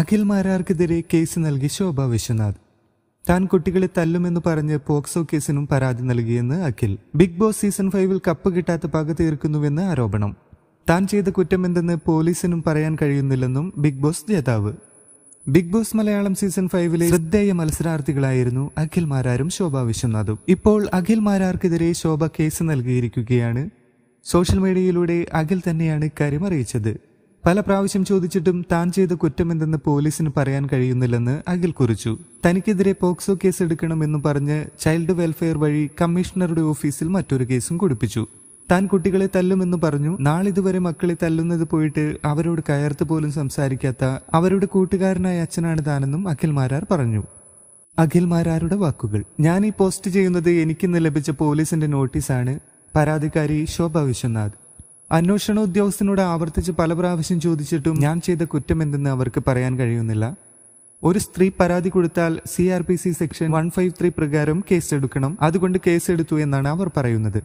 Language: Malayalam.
അഖിൽ മാരാർക്കെതിരെ കേസ് നൽകി ശോഭ വിശ്വനാഥ് താൻ കുട്ടികളെ തല്ലുമെന്ന് പറഞ്ഞ് പോക്സോ കേസിനും പരാതി നൽകിയെന്ന് അഖിൽ ബിഗ് ബോസ് സീസൺ ഫൈവിൽ കപ്പ് കിട്ടാത്ത പക തീർക്കുന്നുവെന്ന് ആരോപണം താൻ ചെയ്ത കുറ്റമെന്തെന്ന് പോലീസിനും പറയാൻ കഴിയുന്നില്ലെന്നും ബിഗ് ബോസ് ജേതാവ് ബിഗ് ബോസ് മലയാളം സീസൺ ഫൈവിലെ ശ്രദ്ധേയ മത്സരാർത്ഥികളായിരുന്നു അഖിൽ മാരാരും ശോഭ വിശ്വനാഥും ഇപ്പോൾ അഖിൽ മാരാർക്കെതിരെ ശോഭ കേസ് നൽകിയിരിക്കുകയാണ് സോഷ്യൽ മീഡിയയിലൂടെ അഖിൽ തന്നെയാണ് ഇക്കാര്യം അറിയിച്ചത് പല പ്രാവശ്യം ചോദിച്ചിട്ടും താൻ ചെയ്ത കുറ്റമെന്തെന്ന് പോലീസിന് പറയാൻ കഴിയുന്നില്ലെന്ന് അഖിൽ കുറിച്ചു തനിക്കെതിരെ പോക്സോ കേസ് എടുക്കണമെന്ന് പറഞ്ഞ് ചൈൽഡ് വെൽഫെയർ വഴി കമ്മീഷണറുടെ ഓഫീസിൽ മറ്റൊരു കേസും കൊടുപ്പിച്ചു താൻ കുട്ടികളെ തല്ലുമെന്ന് പറഞ്ഞു നാളിതുവരെ മക്കളെ തല്ലുന്നത് പോയിട്ട് അവരോട് കയർത്ത് പോലും സംസാരിക്കാത്ത അവരുടെ കൂട്ടുകാരനായ അച്ഛനാണ് താനെന്നും അഖിൽ മാരാർ പറഞ്ഞു അഖിൽ മാരാരുടെ വാക്കുകൾ ഞാൻ ഈ പോസ്റ്റ് ചെയ്യുന്നത് എനിക്കിന്ന് ലഭിച്ച പോലീസിന്റെ നോട്ടീസാണ് പരാതിക്കാരി ശോഭ വിശ്വനാഥ് അന്വേഷണ ഉദ്യോഗസ്ഥനോട് ആവർത്തിച്ച് പല പ്രാവശ്യം ചോദിച്ചിട്ടും ഞാൻ ചെയ്ത കുറ്റം എന്തെന്ന് അവർക്ക് പറയാൻ കഴിയുന്നില്ല ഒരു സ്ത്രീ പരാതി കൊടുത്താൽ C R P C section one five three പ്രകാരം കേസ് എടുക്കണം അതുകൊണ്ട് കേസ് എടുത്തു എന്നാണ് അവർ പറയുന്നത്